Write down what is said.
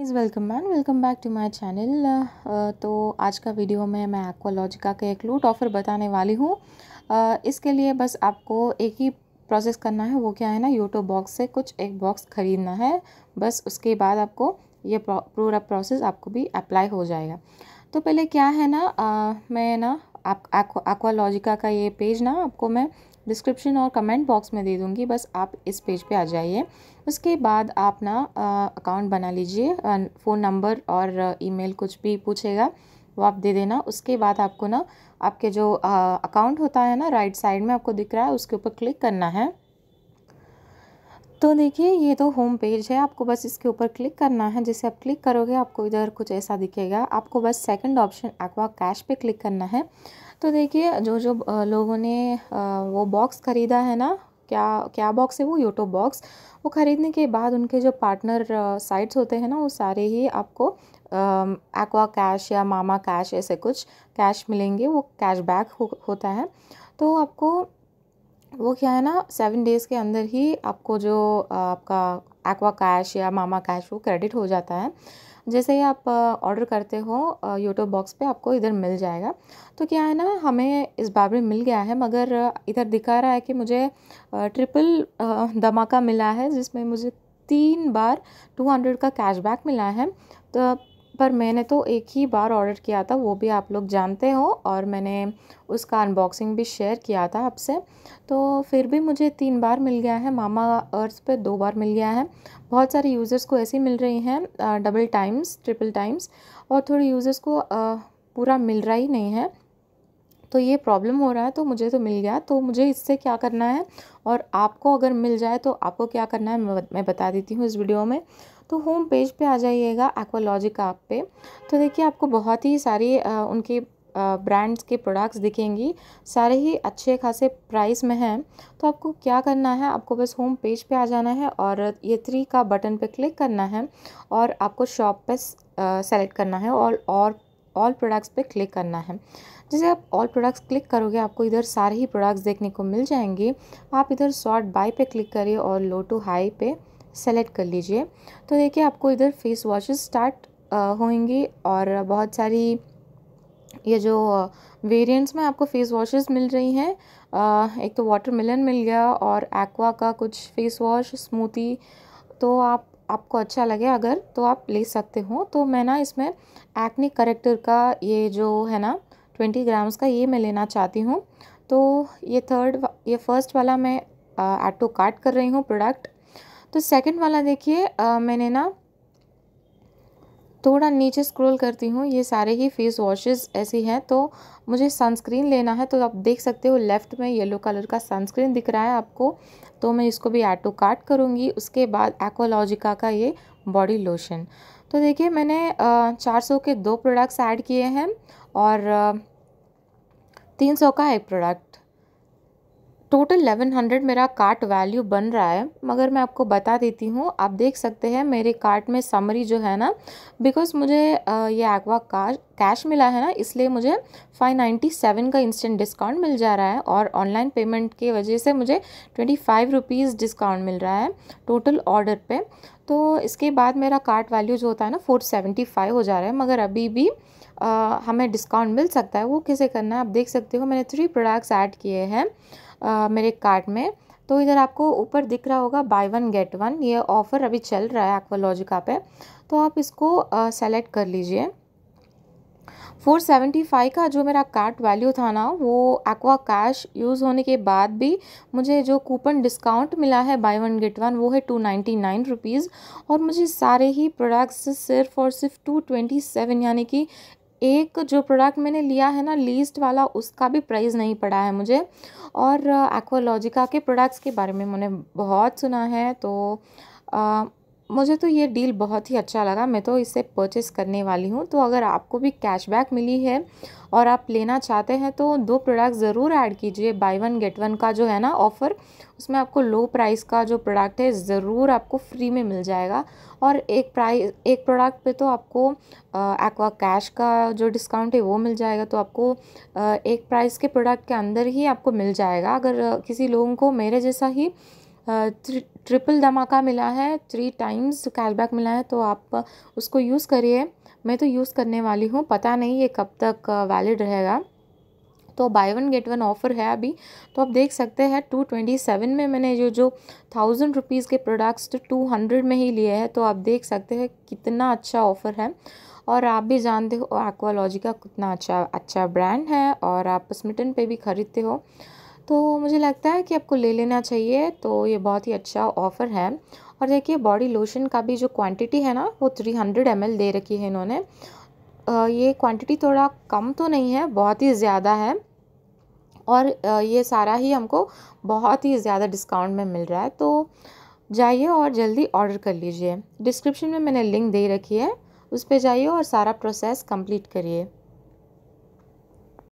is welcome man welcome back to my channel तो आज का वीडियो में मैं आपको लॉजिका का एक लूट ऑफ़र बताने वाली हूँ uh, इसके लिए बस आपको एक ही प्रोसेस करना है वो क्या है ना यूट्यूब बॉक्स से कुछ एक बॉक्स ख़रीदना है बस उसके बाद आपको ये पूरा प्रोसेस आपको भी अप्लाई हो जाएगा तो पहले क्या है ना आ, uh, मैं ना आप एक्वालॉजिका का ये पेज ना आपको मैं डिस्क्रिप्शन और कमेंट बॉक्स में दे दूँगी बस आप इस पेज पे आ जाइए उसके बाद आप ना अकाउंट बना लीजिए फ़ोन नंबर और ईमेल कुछ भी पूछेगा वो आप दे देना उसके बाद आपको ना आपके जो अकाउंट होता है ना राइट साइड में आपको दिख रहा है उसके ऊपर क्लिक करना है तो देखिए ये तो होम पेज है आपको बस इसके ऊपर क्लिक करना है जैसे आप क्लिक करोगे आपको इधर कुछ ऐसा दिखेगा आपको बस सेकंड ऑप्शन एक्वा कैश पे क्लिक करना है तो देखिए जो जो लोगों ने वो बॉक्स ख़रीदा है ना क्या क्या बॉक्स है वो यूट्यूब बॉक्स वो ख़रीदने के बाद उनके जो पार्टनर साइट्स होते हैं ना वो सारे ही आपको एक्वा कैश या मामा कैश ऐसे कुछ कैश मिलेंगे वो कैशबैक हो, होता है तो आपको वो क्या है ना सेवन डेज़ के अंदर ही आपको जो आपका एक्वा कैश या मामा कैश वो क्रेडिट हो जाता है जैसे ही आप ऑर्डर करते हो यूट्यूब बॉक्स पे आपको इधर मिल जाएगा तो क्या है ना हमें इस बार में मिल गया है मगर इधर दिखा रहा है कि मुझे ट्रिपल धमाका मिला है जिसमें मुझे तीन बार टू हंड्रेड का कैशबैक मिला है तो पर मैंने तो एक ही बार ऑर्डर किया था वो भी आप लोग जानते हो और मैंने उसका अनबॉक्सिंग भी शेयर किया था आपसे तो फिर भी मुझे तीन बार मिल गया है मामा अर्थ पे दो बार मिल गया है बहुत सारे यूज़र्स को ऐसी मिल रही हैं डबल टाइम्स ट्रिपल टाइम्स और थोड़े यूज़र्स को पूरा मिल रहा ही नहीं है तो ये प्रॉब्लम हो रहा है तो मुझे तो मिल गया तो मुझे इससे क्या करना है और आपको अगर मिल जाए तो आपको क्या करना है मैं बता देती हूँ इस वीडियो में तो होम पेज पे आ जाइएगा एक्वालॉजी का आप पे तो देखिए आपको बहुत ही सारी उनकी ब्रांड्स के प्रोडक्ट्स दिखेंगी सारे ही अच्छे खासे प्राइस में हैं तो आपको क्या करना है आपको बस होम पेज पे आ जाना है और ये थ्री का बटन पे क्लिक करना है और आपको शॉप पे सेलेक्ट करना है और और ऑल प्रोडक्ट्स पे क्लिक करना है जैसे आप ऑल प्रोडक्ट्स क्लिक करोगे आपको इधर सारे ही प्रोडक्ट्स देखने को मिल जाएंगे आप इधर शॉर्ट बाई पे क्लिक करिए और लो टू हाई पे सेलेक्ट कर लीजिए तो देखिए आपको इधर फेस वॉशेस स्टार्ट होंगी और बहुत सारी ये जो वेरिएंट्स में आपको फेस वॉशेस मिल रही हैं एक तो वाटर मिलन मिल गया और एक्वा का कुछ फेस वॉश स्मूथी तो आप आपको अच्छा लगे अगर तो आप ले सकते हो तो मैं ना इसमें एक्निक करेक्टर का ये जो है ना ट्वेंटी ग्राम्स का ये मैं लेना चाहती हूँ तो ये थर्ड ये फर्स्ट वाला मैं ऐड काट कार्ट कर रही हूँ प्रोडक्ट तो सेकंड वाला देखिए मैंने ना थोड़ा नीचे स्क्रॉल करती हूँ ये सारे ही फेस वॉशेस ऐसी हैं तो मुझे सनस्क्रीन लेना है तो आप देख सकते हो लेफ़्ट में येलो कलर का सनस्क्रीन दिख रहा है आपको तो मैं इसको भी ऐड टू कार्ट करूँगी उसके बाद एक्वालॉजिका का ये बॉडी लोशन तो देखिए मैंने चार सौ के दो प्रोडक्ट्स ऐड किए हैं और तीन सौ का एक प्रोडक्ट टोटल 1100 मेरा कार्ट वैल्यू बन रहा है मगर मैं आपको बता देती हूँ आप देख सकते हैं मेरे कार्ट में समरी जो है ना बिकॉज मुझे ये एक्वा कैश मिला है ना इसलिए मुझे 597 का इंस्टेंट डिस्काउंट मिल जा रहा है और ऑनलाइन पेमेंट की वजह से मुझे ट्वेंटी फाइव रुपीज़ डिस्काउंट मिल रहा है टोटल ऑर्डर पर तो इसके बाद मेरा कार्ट वैल्यू जो होता है ना फोर हो जा रहा है मगर अभी भी आ, हमें डिस्काउंट मिल सकता है वो कैसे करना है आप देख सकते हो मैंने थ्री प्रोडक्ट्स ऐड किए हैं मेरे कार्ट में तो इधर आपको ऊपर दिख रहा होगा बाय वन गेट वन ये ऑफ़र अभी चल रहा है एक्वालॉजिका पे तो आप इसको सेलेक्ट कर लीजिए फोर सेवेंटी फाइव का जो मेरा कार्ट वैल्यू था ना वो एक्वा कैश यूज़ होने के बाद भी मुझे जो कूपन डिस्काउंट मिला है बाय वन गेट वन वो है टू नाइन्टी नाइन रुपीज़ और मुझे सारे ही प्रोडक्ट्स सिर्फ और सिर्फ टू ट्वेंटी सेवन यानी कि एक जो प्रोडक्ट मैंने लिया है ना लीस्ट वाला उसका भी प्राइस नहीं पड़ा है मुझे और एक्वालॉजिका के प्रोडक्ट्स के बारे में मैंने बहुत सुना है तो मुझे तो ये डील बहुत ही अच्छा लगा मैं तो इसे परचेस करने वाली हूँ तो अगर आपको भी कैशबैक मिली है और आप लेना चाहते हैं तो दो प्रोडक्ट ज़रूर ऐड कीजिए बाय वन गेट वन का जो है ना ऑफ़र उसमें आपको लो प्राइस का जो प्रोडक्ट है ज़रूर आपको फ्री में मिल जाएगा और एक प्राइस एक प्रोडक्ट पे तो आपको एक्वा कैश का जो डिस्काउंट है वो मिल जाएगा तो आपको आ, एक प्राइस के प्रोडक्ट के अंदर ही आपको मिल जाएगा अगर किसी लोगों को मेरे जैसा ही ट्रिपल धमाका मिला है थ्री टाइम्स कैशबैक मिला है तो आप उसको यूज़ करिए मैं तो यूज़ करने वाली हूँ पता नहीं ये कब तक वैलिड रहेगा तो buy one get one offer है अभी तो आप देख सकते हैं टू ट्वेंटी सेवन में मैंने जो जो थाउजेंड रुपीज़ के प्रोडक्ट्स तो टू हंड्रेड में ही लिए हैं तो आप देख सकते हैं कितना अच्छा ऑफ़र है और आप भी जानते हो एक्वालॉजी का कितना अच्छा अच्छा ब्रांड है और आप स्मिटन पे भी ख़रीदते हो तो मुझे लगता है कि आपको ले लेना चाहिए तो ये बहुत ही अच्छा ऑफ़र है और देखिए बॉडी लोशन का भी जो क्वांटिटी है ना वो 300 हंड्रेड दे रखी है इन्होंने ये क्वांटिटी थोड़ा कम तो नहीं है बहुत ही ज़्यादा है और ये सारा ही हमको बहुत ही ज़्यादा डिस्काउंट में मिल रहा है तो जाइए और जल्दी ऑर्डर कर लीजिए डिस्क्रिप्शन में मैंने लिंक दे रखी है उस पर जाइए और सारा प्रोसेस कंप्लीट करिए